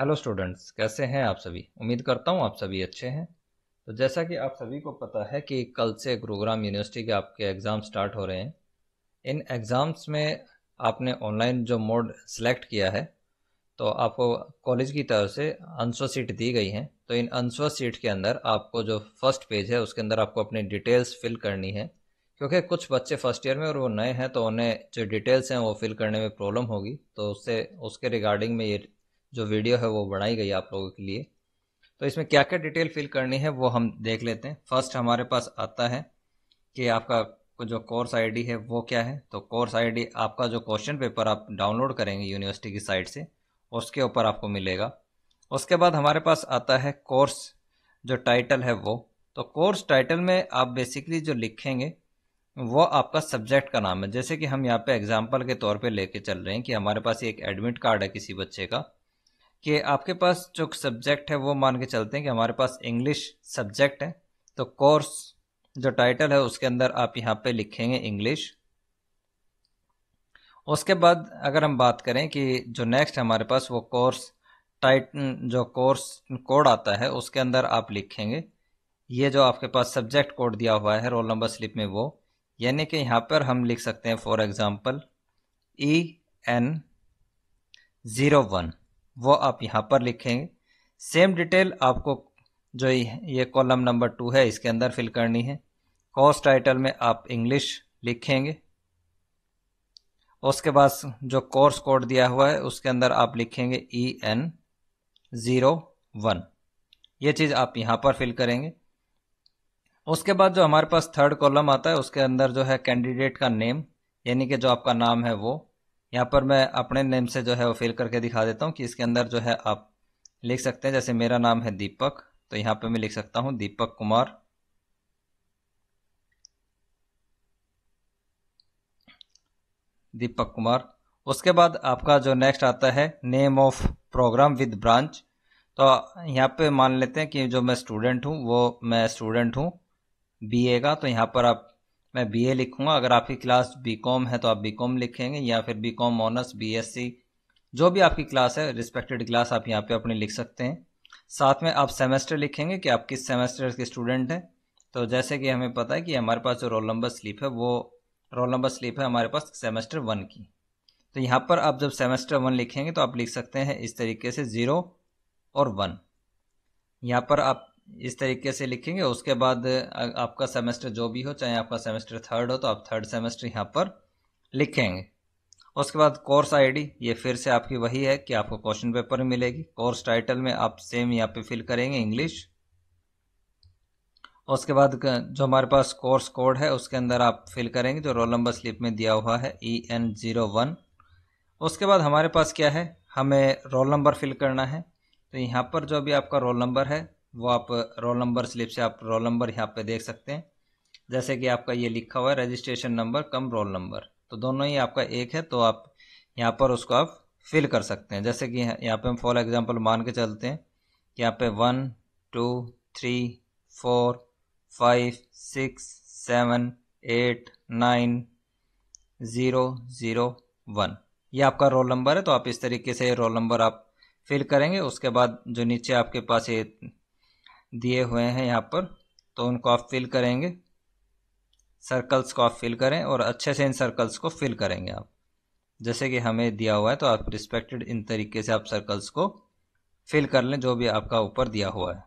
hello students कैसे हैं आप सभी उम्मीद करता हूं आप सभी अच्छे हैं तो जैसा कि आप सभी को पता है कि कल से गुरुग्राम यूनिवर्सिटी के आपके एग्ज़ाम स्टार्ट हो रहे हैं इन एग्ज़ाम्स में आपने ऑनलाइन जो मोड सेलेक्ट किया है तो आपको कॉलेज की तरफ से अनसो सीट दी गई हैं तो इन अनसो सीट के अंदर आपको जो फर्स्ट पेज है उसके अंदर आपको अपनी डिटेल्स फिल करनी है क्योंकि कुछ बच्चे फर्स्ट ईयर में और वो नए हैं तो उन्हें जो डिटेल्स हैं वो फिल करने में प्रॉब्लम होगी तो उससे उसके रिगार्डिंग में ये जो वीडियो है वो बनाई गई आप लोगों के लिए तो इसमें क्या क्या डिटेल फिल करनी है वो हम देख लेते हैं फर्स्ट हमारे पास आता है कि आपका जो कोर्स आईडी है वो क्या है तो कोर्स आईडी आपका जो क्वेश्चन पेपर आप डाउनलोड करेंगे यूनिवर्सिटी की साइट से उसके ऊपर आपको मिलेगा उसके बाद हमारे पास आता है कोर्स जो टाइटल है वो तो कोर्स टाइटल में आप बेसिकली जो लिखेंगे वो आपका सब्जेक्ट का नाम है जैसे कि हम यहाँ पे एग्जाम्पल के तौर पे लेके चल रहे हैं कि हमारे पास एक एडमिट कार्ड है किसी बच्चे का कि आपके पास जो सब्जेक्ट है वो मान के चलते हैं कि हमारे पास इंग्लिश सब्जेक्ट है तो कोर्स जो टाइटल है उसके अंदर आप यहाँ पे लिखेंगे इंग्लिश उसके बाद अगर हम बात करें कि जो नेक्स्ट हमारे पास वो कोर्स टाइट जो कोर्स कोड आता है उसके अंदर आप लिखेंगे ये जो आपके पास सब्जेक्ट कोड दिया हुआ है रोल नंबर स्लिप में वो यानी कि यहाँ पर हम लिख सकते हैं for example E N zero one वो आप यहाँ पर लिखेंगे सेम डिटेल आपको जो ये कॉलम नंबर टू है इसके अंदर फिल करनी है कॉस्ट टाइटल में आप इंग्लिश लिखेंगे उसके बाद जो कोर्स कोड दिया हुआ है उसके अंदर आप लिखेंगे ई एन ज़ीरो वन ये चीज़ आप यहाँ पर फिल करेंगे उसके बाद जो हमारे पास थर्ड कॉलम आता है उसके अंदर जो है कैंडिडेट का नेम यानी कि जो आपका नाम है वो यहाँ पर मैं अपने नेम से जो है वो फिल करके दिखा देता हूँ कि इसके अंदर जो है आप लिख सकते हैं जैसे मेरा नाम है दीपक तो यहाँ पे मैं लिख सकता हूँ दीपक कुमार दीपक कुमार उसके बाद आपका जो नेक्स्ट आता है name of program with branch तो यहाँ पे मान लेते हैं कि जो मैं स्टूडेंट हूँ वो मैं स्टूडेंट हूँ बीए का तो यहाँ पर आप मैं बीए लिखूंगा अगर आपकी क्लास बीकॉम है तो आप बीकॉम लिखेंगे या फिर बीकॉम ऑनर्स बीएससी जो भी आपकी क्लास है रिस्पेक्टेड क्लास आप यहाँ पे अपनी लिख सकते हैं साथ में आप सेमेस्टर लिखेंगे कि आप किस सेमेस्टर के स्टूडेंट हैं तो जैसे कि हमें पता है कि हमारे पास जो रोल नंबर स्लिप है वो रोल नंबर स्लिप है हमारे पास सेमेस्टर वन की तो यहाँ पर आप जब सेमेस्टर वन लिखेंगे तो आप लिख सकते हैं इस तरीके से ज़ीरो और वन यहाँ पर आप इस तरीके से लिखेंगे उसके बाद आपका सेमेस्टर जो भी हो चाहे आपका सेमेस्टर थर्ड हो तो आप थर्ड सेमेस्टर यहाँ पर लिखेंगे उसके बाद कोर्स आईडी ये फिर से आपकी वही है कि आपको क्वेश्चन पेपर मिलेगी कोर्स टाइटल में आप सेम यहाँ पे फिल करेंगे इंग्लिश उसके बाद जो हमारे पास कोर्स कोड है उसके अंदर आप फिल करेंगे जो रोल नंबर स्लिप में दिया हुआ है ई एन जीरो वन उसके बाद हमारे पास क्या है हमें रोल नंबर फिल करना है तो यहाँ पर जो भी आपका रोल नंबर है वो आप रोल नंबर स्लिप से आप रोल नंबर यहाँ पे देख सकते हैं जैसे कि आपका ये लिखा हुआ है registration number cum roll number तो दोनों ही आपका एक है तो आप यहाँ पर उसको आप फिल कर सकते हैं जैसे कि यहाँ पे हम फॉर एग्जांपल मान के चलते हैं कि यहाँ पे one two three four five six seven eight nine zero zero one ये आपका रोल नंबर है तो आप इस तरीके से रोल नंबर आप फिल करेंगे उसके बाद जो नीचे आपके पास ये दिए हुए हैं यहाँ पर तो उनको आप फिल करेंगे सर्कल्स को आप फिल करें और अच्छे से इन सर्कल्स को फिल करेंगे आप जैसे कि हमें दिया हुआ है तो आप रिस्पेक्टेड इन तरीके से आप सर्कल्स को फिल कर लें जो भी आपका ऊपर दिया हुआ है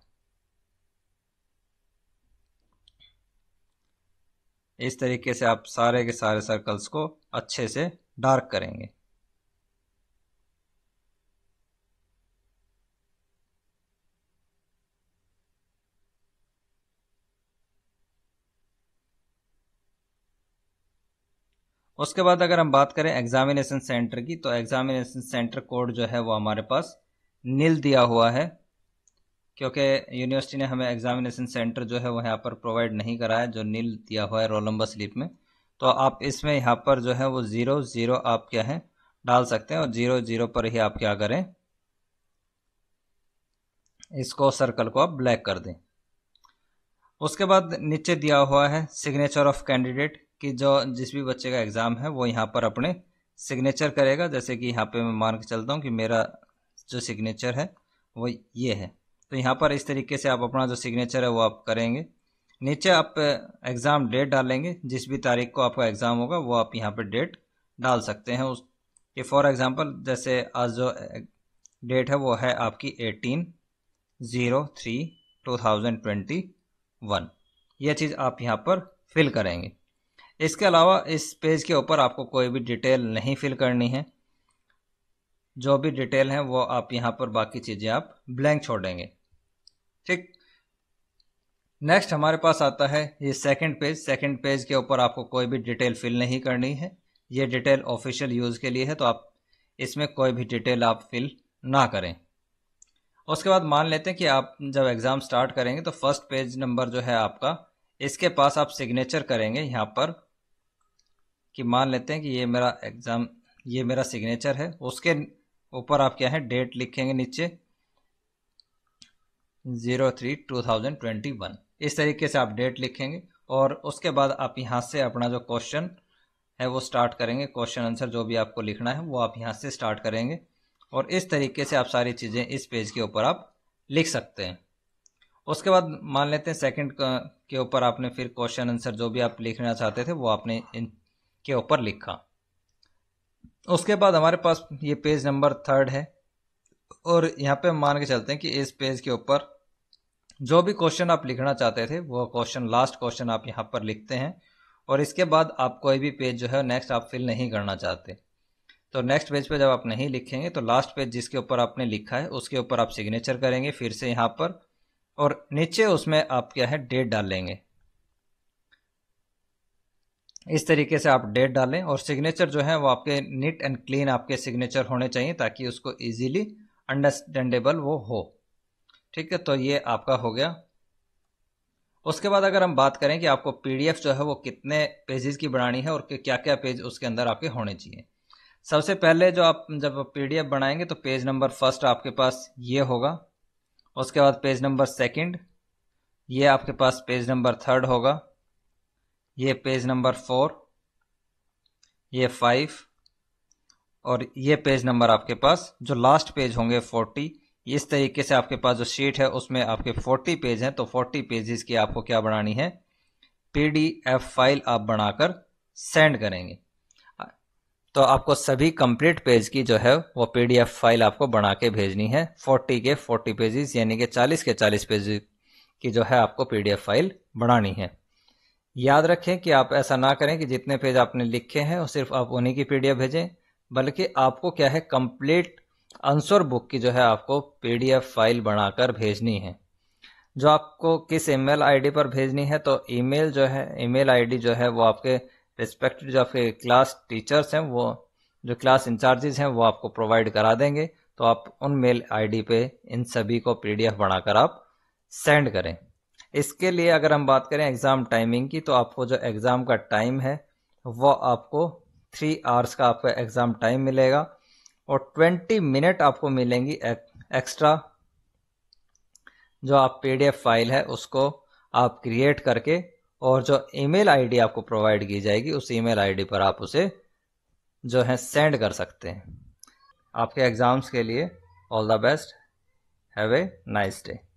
इस तरीके से आप सारे के सारे सर्कल्स को अच्छे से डार्क करेंगे उसके बाद अगर हम बात करें एग्जामिनेशन सेंटर की तो एग्जामिनेशन सेंटर कोड जो है वो हमारे पास नील दिया हुआ है क्योंकि यूनिवर्सिटी ने हमें एग्जामिनेशन सेंटर जो है वो यहाँ पर प्रोवाइड नहीं करा है जो नील दिया हुआ है रोल नंबर स्लिप में तो आप इसमें यहाँ पर जो है वो ज़ीरो ज़ीरो आप क्या है डाल सकते हैं और ज़ीरो ज़ीरो पर ही आप क्या करें इसको सर्कल को आप ब्लैक कर दें उसके बाद नीचे दिया हुआ है सिग्नेचर ऑफ कैंडिडेट कि जो जिस भी बच्चे का एग्ज़ाम है वो यहाँ पर अपने सिग्नेचर करेगा जैसे कि यहाँ पे मैं मान के चलता हूँ कि मेरा जो सिग्नेचर है वो ये है तो यहाँ पर इस तरीके से आप अपना जो सिग्नेचर है वो आप करेंगे नीचे आप एग्ज़ाम डेट डालेंगे जिस भी तारीख को आपका एग्ज़ाम होगा वो आप यहाँ पर डेट डाल सकते हैं उस कि फॉर एग्ज़ाम्पल जैसे आज जो डेट है वो है आपकी eighteen zero three two thousand twenty one ये चीज़ आप यहाँ पर फिल करेंगे इसके अलावा इस पेज के ऊपर आपको कोई भी डिटेल नहीं फिल करनी है जो भी डिटेल है वो आप यहाँ पर बाकी चीज़ें आप ब्लैंक छोड़ देंगे ठीक नेक्स्ट हमारे पास आता है ये सेकंड पेज सेकंड पेज के ऊपर आपको कोई भी डिटेल फिल नहीं करनी है ये डिटेल ऑफिशियल यूज़ के लिए है तो आप इसमें कोई भी डिटेल आप फिल ना करें उसके बाद मान लेते हैं कि आप जब एग्ज़ाम स्टार्ट करेंगे तो फर्स्ट पेज नंबर जो है आपका इसके पास आप सिग्नेचर करेंगे यहाँ पर कि मान लेते हैं कि ये मेरा एग्ज़ाम ये मेरा सिग्नेचर है उसके ऊपर आप क्या है डेट लिखेंगे नीचे zero three two thousand twenty one इस तरीके से आप डेट लिखेंगे और उसके बाद आप यहां से अपना जो क्वेश्चन है वो स्टार्ट करेंगे क्वेश्चन आंसर जो भी आपको लिखना है वो आप यहां से स्टार्ट करेंगे और इस तरीके से आप सारी चीज़ें इस पेज के ऊपर आप लिख सकते हैं उसके बाद मान लेते हैं सेकंड के ऊपर आपने फिर क्वेश्चन आंसर जो भी आप लिखना चाहते थे वो आपने इन के ऊपर लिखा उसके बाद हमारे पास ये पेज नंबर थर्ड है और यहाँ पे मान के चलते हैं कि इस पेज के ऊपर जो भी क्वेश्चन आप लिखना चाहते थे वो क्वेश्चन लास्ट क्वेश्चन आप यहाँ पर लिखते हैं और इसके बाद आप कोई भी पेज जो है नेक्स्ट आप फिल नहीं करना चाहते तो नेक्स्ट पेज पे जब आप नहीं लिखेंगे तो लास्ट पेज जिसके ऊपर आपने लिखा है उसके ऊपर आप सिग्नेचर करेंगे फिर से यहाँ पर और नीचे उसमें आप क्या है डेट डालेंगे इस तरीके से आप डेट डालें और सिग्नेचर जो है वो आपके नीट एंड क्लीन आपके सिग्नेचर होने चाहिए ताकि उसको इजीली अंडरस्टैंडेबल वो हो ठीक है तो ये आपका हो गया उसके बाद अगर हम बात करें कि आपको पीडीएफ जो है वो कितने पेजेस की बनानी है और क्या क्या पेज उसके अंदर आपके होने चाहिए सबसे पहले जो आप जब पीडीएफ बनाएंगे तो पेज नंबर फर्स्ट आपके पास ये होगा उसके बाद पेज नंबर सेकेंड ये आपके पास पेज नंबर थर्ड होगा ये पेज नंबर फोर ये फाइव और ये पेज नंबर आपके पास जो लास्ट पेज होंगे फोर्टी इस तरीके से आपके पास जो शीट है उसमें आपके फोर्टी पेज हैं तो फोर्टी पेजेस की आपको क्या बनानी है पीडीएफ फाइल आप बनाकर सेंड करेंगे तो आपको सभी कंप्लीट पेज की जो है वो पीडीएफ फाइल आपको बना के भेजनी है फोर्टी के फोर्टी पेजेस यानी कि चालीस के चालीस पेज की जो है आपको पीडीएफ फाइल बनानी है याद रखें कि आप ऐसा ना करें कि जितने पेज आपने लिखे हैं और सिर्फ आप उन्हीं की पीडीएफ भेजें बल्कि आपको क्या है कंप्लीट आंसर बुक की जो है आपको पीडीएफ फाइल बनाकर भेजनी है जो आपको किस ईमेल आईडी पर भेजनी है तो ईमेल जो है ईमेल आईडी जो है वो आपके रिस्पेक्टेड जो आपके क्लास टीचर्स हैं वो जो क्लास इंचार्जेस हैं वो आपको प्रोवाइड करा देंगे तो आप उन मेल आईडी पे इन सभी को पीडीएफ बनाकर आप सेंड करें इसके लिए अगर हम बात करें एग्ज़ाम टाइमिंग की तो आपको जो एग्ज़ाम का टाइम है वह आपको थ्री आवर्स का आपका एग्ज़ाम टाइम मिलेगा और ट्वेंटी मिनट आपको मिलेंगी एक, एक्स्ट्रा जो आप पीडीएफ फाइल है उसको आप क्रिएट करके और जो ईमेल आईडी आपको प्रोवाइड की जाएगी उस ईमेल आईडी पर आप उसे जो है सेंड कर सकते हैं आपके एग्ज़ाम्स के लिए all the best have a nice day